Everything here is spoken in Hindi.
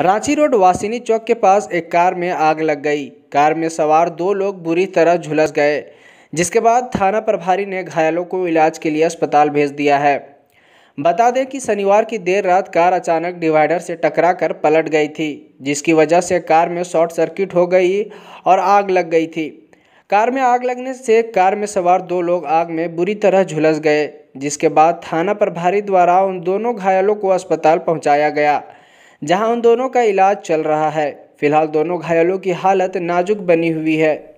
रांची रोड वासिनी चौक के पास एक कार में आग लग गई कार में सवार दो लोग बुरी तरह झुलस गए जिसके बाद थाना प्रभारी ने घायलों को इलाज के लिए अस्पताल भेज दिया है बता दें कि शनिवार की देर रात कार अचानक डिवाइडर से टकरा कर पलट गई थी जिसकी वजह से कार में शॉर्ट सर्किट हो गई और आग लग गई थी कार में आग लगने से कार में सवार दो लोग आग में बुरी तरह झुलस गए जिसके बाद थाना प्रभारी द्वारा उन दोनों घायलों को अस्पताल पहुंचाया गया जहां उन दोनों का इलाज चल रहा है फिलहाल दोनों घायलों की हालत नाजुक बनी हुई है